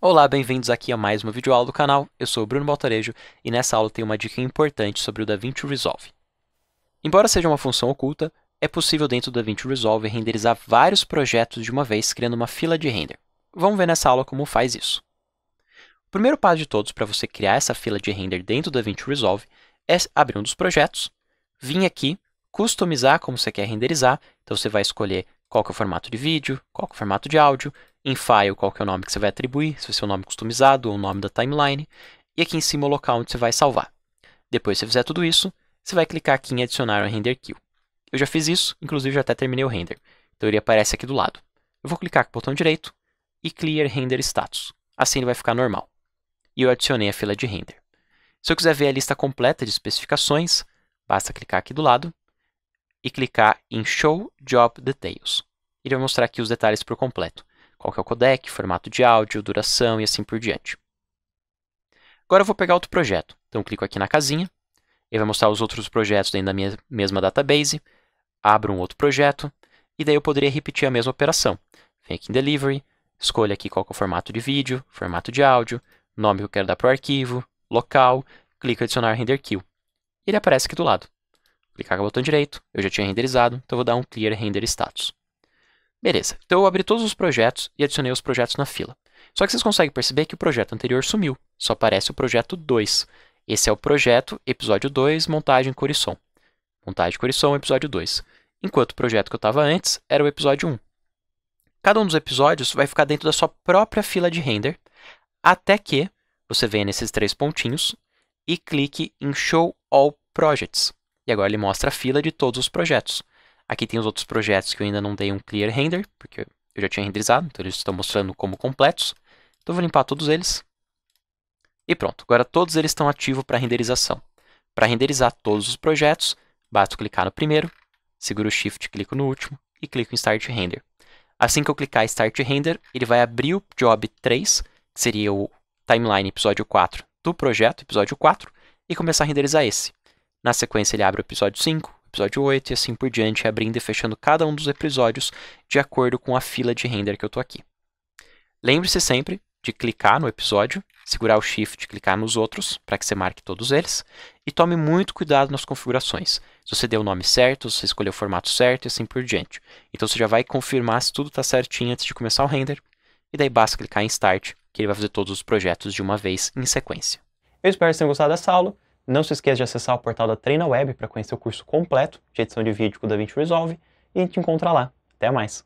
Olá, bem-vindos aqui a mais uma videoaula do canal. Eu sou o Bruno Baltarejo e nessa aula tem uma dica importante sobre o DaVinci Resolve. Embora seja uma função oculta, é possível dentro do DaVinci Resolve renderizar vários projetos de uma vez criando uma fila de render. Vamos ver nessa aula como faz isso. O primeiro passo de todos para você criar essa fila de render dentro do DaVinci Resolve é abrir um dos projetos, vir aqui, customizar como você quer renderizar, então você vai escolher qual que é o formato de vídeo, qual que é o formato de áudio, em file qual que é o nome que você vai atribuir, se vai ser um nome customizado ou o nome da timeline, e aqui em cima o local onde você vai salvar. Depois que você fizer tudo isso, você vai clicar aqui em adicionar um render queue. Eu já fiz isso, inclusive já até terminei o render, então ele aparece aqui do lado. Eu vou clicar com o botão direito e clear render status, assim ele vai ficar normal. E eu adicionei a fila de render. Se eu quiser ver a lista completa de especificações, basta clicar aqui do lado e clicar em Show Job Details. Ele vai mostrar aqui os detalhes por completo qual que é o codec, formato de áudio, duração e assim por diante. Agora eu vou pegar outro projeto. Então clico aqui na casinha, ele vai mostrar os outros projetos dentro da minha mesma database, abro um outro projeto, e daí eu poderia repetir a mesma operação. Venho aqui em Delivery, escolho aqui qual é o formato de vídeo, formato de áudio, nome que eu quero dar para o arquivo, local, clico em adicionar render queue. Ele aparece aqui do lado. Clicar com o botão direito, eu já tinha renderizado, então vou dar um clear render status. Beleza, então eu abri todos os projetos e adicionei os projetos na fila. Só que vocês conseguem perceber que o projeto anterior sumiu, só aparece o projeto 2. Esse é o projeto, episódio 2, montagem cor e som. Montagem cor e som, episódio 2. Enquanto o projeto que eu estava antes era o episódio 1. Um. Cada um dos episódios vai ficar dentro da sua própria fila de render, até que você venha nesses três pontinhos e clique em Show All Projects. E agora ele mostra a fila de todos os projetos. Aqui tem os outros projetos que eu ainda não dei um clear render, porque eu já tinha renderizado, então eles estão mostrando como completos. Então eu vou limpar todos eles. E pronto, agora todos eles estão ativos para renderização. Para renderizar todos os projetos, basta clicar no primeiro, seguro o Shift, clico no último e clico em Start Render. Assim que eu clicar em Start Render, ele vai abrir o job 3, que seria o timeline episódio 4 do projeto, episódio 4, e começar a renderizar esse. Na sequência, ele abre o episódio 5, episódio 8 e assim por diante, abrindo e fechando cada um dos episódios de acordo com a fila de render que eu estou aqui. Lembre-se sempre de clicar no episódio, segurar o Shift e clicar nos outros para que você marque todos eles. E tome muito cuidado nas configurações. Se você deu o nome certo, se você escolheu o formato certo e assim por diante. Então você já vai confirmar se tudo está certinho antes de começar o render. E daí basta clicar em Start, que ele vai fazer todos os projetos de uma vez em sequência. Eu espero que vocês tenham gostado dessa aula. Não se esqueça de acessar o portal da Treina Web para conhecer o curso completo de edição de vídeo com o DaVinci Resolve e a gente encontra lá. Até mais!